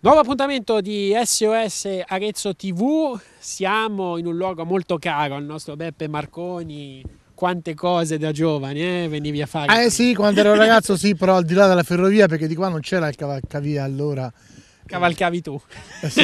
Nuovo appuntamento di SOS Arezzo TV, siamo in un luogo molto caro al nostro Beppe Marconi, quante cose da giovane eh? venivi a fare. Eh sì, quando ero ragazzo sì, però al di là della ferrovia perché di qua non c'era il cavalcavia allora. Cavalcavi tu. Eh, sì.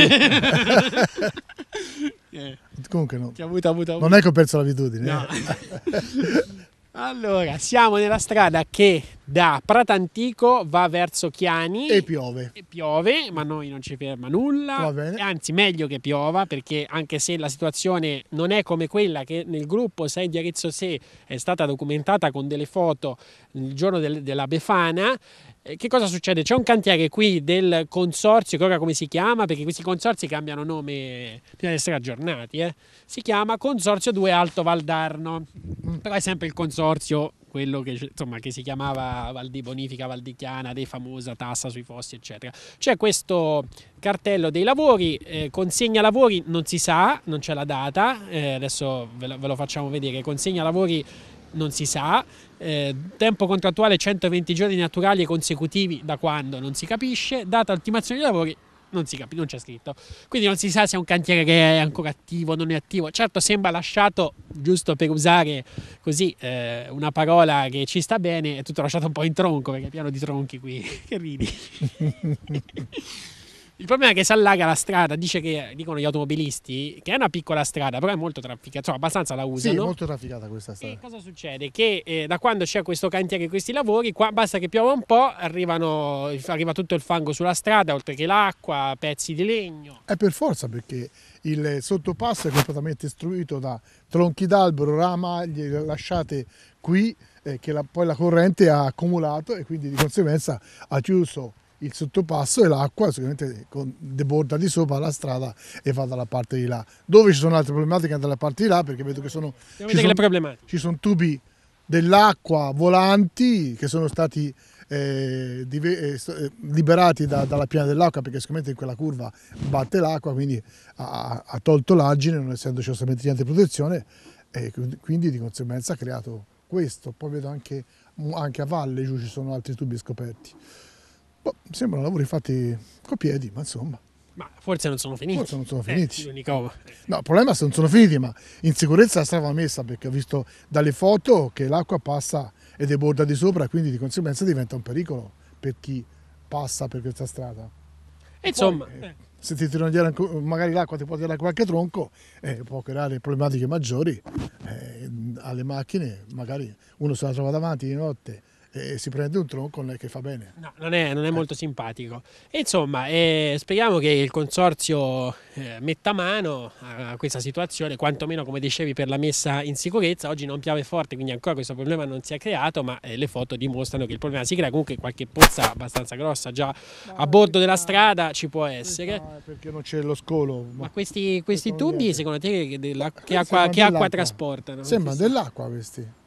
yeah. Comunque no. Ti avuto, avuto, avuto. Non è che ho perso l'abitudine. No. Eh. Allora, siamo nella strada che da Pratantico va verso Chiani. E piove. E piove, ma noi non ci ferma nulla. Va bene. Anzi, meglio che piova, perché anche se la situazione non è come quella che nel gruppo 6 di Arezzo 6 è stata documentata con delle foto il giorno del, della Befana, eh, che cosa succede? C'è un cantiere qui del consorzio, che ora come si chiama? Perché questi consorzi cambiano nome, bisogna essere aggiornati, eh? si chiama Consorzio 2 Alto Valdarno, mm. però è sempre il consorzio, quello che, insomma, che si chiamava Val di Bonifica, Val di Chiana, dei famosa tassa sui fossi, eccetera. C'è questo cartello dei lavori, eh, consegna lavori non si sa, non c'è la data, eh, adesso ve lo, ve lo facciamo vedere, consegna lavori non si sa, eh, tempo contrattuale 120 giorni naturali e consecutivi da quando non si capisce, data ultimazione dei lavori non si capisce, non c'è scritto. Quindi non si sa se è un cantiere che è ancora attivo, o non è attivo. Certo sembra lasciato, giusto per usare così eh, una parola che ci sta bene, è tutto lasciato un po' in tronco, perché è pieno di tronchi qui, che ridi. Il problema è che si allaga la strada, dice che dicono gli automobilisti che è una piccola strada, però è molto trafficata, insomma, abbastanza la usano. Sì, è molto trafficata questa strada. E cosa succede? Che eh, da quando c'è questo cantiere, e questi lavori, qua basta che piova un po', arrivano, arriva tutto il fango sulla strada, oltre che l'acqua, pezzi di legno. È per forza perché il sottopasso è completamente istruito da tronchi d'albero, ramaglie lasciate qui eh, che la, poi la corrente ha accumulato e quindi di conseguenza ha chiuso il sottopasso e l'acqua sicuramente deborda di sopra la strada e va dalla parte di là. Dove ci sono altre problematiche dalla parte di là perché vedo che sono, ci sono, ci sono tubi dell'acqua volanti che sono stati eh, di, eh, eh, liberati da, dalla piana dell'acqua perché sicuramente in quella curva batte l'acqua quindi ha, ha tolto l'agine non essendoci assolutamente niente protezione e quindi di conseguenza ha creato questo poi vedo anche, anche a valle giù ci sono altri tubi scoperti Boh, sembrano lavori fatti coi piedi, ma insomma. Ma forse non sono finiti. Forse non sono eh, finiti. Eh, no, il problema è se non sono finiti, ma in sicurezza la strada va messa perché ho visto dalle foto che l'acqua passa e deborda di sopra, quindi di conseguenza diventa un pericolo per chi passa per questa strada. E insomma. Poi, eh, eh. se ti tirano dietro, magari l'acqua ti può tirare qualche tronco, eh, può creare problematiche maggiori eh, alle macchine, magari uno se la trova davanti di notte eh, si prende un tronco non è che fa bene. No, non è, non è eh. molto simpatico. E insomma, eh, speriamo che il consorzio eh, metta mano a questa situazione, quantomeno come dicevi per la messa in sicurezza. Oggi non piove forte, quindi ancora questo problema non si è creato, ma eh, le foto dimostrano che il problema si crea. Comunque qualche pozza abbastanza grossa già no, a bordo della strada ci può essere. No, perché non c'è lo scolo. Ma, ma questi, questi tubi, secondo te, che, della, eh, che acqua, che acqua trasportano? Sembra dell'acqua questi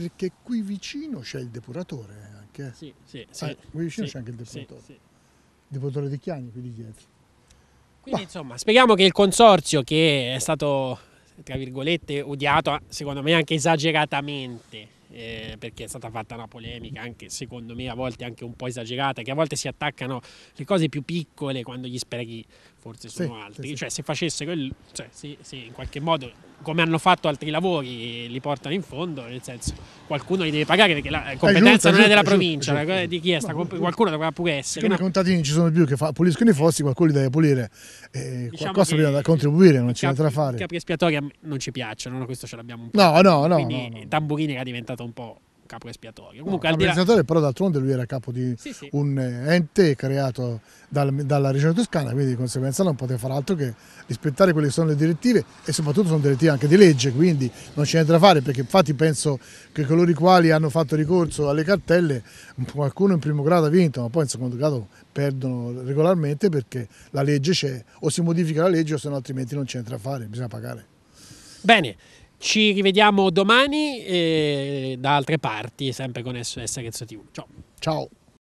perché qui vicino c'è il depuratore anche. Eh. Sì, sì, sì. Ah, qui vicino sì, c'è anche il depuratore. Sì, sì. Il depuratore di Chiani qui di dietro. Quindi bah. insomma, speriamo che il consorzio che è stato, tra virgolette, odiato, secondo me anche esageratamente, eh, perché è stata fatta una polemica anche secondo me a volte anche un po' esagerata che a volte si attaccano le cose più piccole quando gli sprechi forse sono sì, altri sì, cioè se facesse quello cioè, sì, in qualche modo come hanno fatto altri lavori li portano in fondo nel senso qualcuno li deve pagare perché la competenza giusto, non è della giusto, provincia giusto, di chi è sta, qualcuno dovrà pure essere no? i contadini ci sono più che fa, puliscono i fossi qualcuno li deve pulire eh, diciamo qualcosa bisogna da contribuire non c'è da fare i capri espiatori non ci piacciono questo ce l'abbiamo un po' no no no, no, no. tamburini era diventato stato un po' capo espiatorio. Comunque, no, al l'amministratore, là... però, d'altronde lui era capo di sì, sì. un ente creato dal, dalla regione toscana, quindi di conseguenza non poteva fare altro che rispettare quelle che sono le direttive e soprattutto sono direttive anche di legge, quindi non c'è niente da fare perché infatti penso che coloro i quali hanno fatto ricorso alle cartelle, qualcuno in primo grado ha vinto, ma poi in secondo grado perdono regolarmente perché la legge c'è, o si modifica la legge o se no altrimenti non c'entra niente fare, bisogna pagare. Bene. Ci rivediamo domani eh, da altre parti, sempre con SOS Arezzo TV. Ciao. Ciao.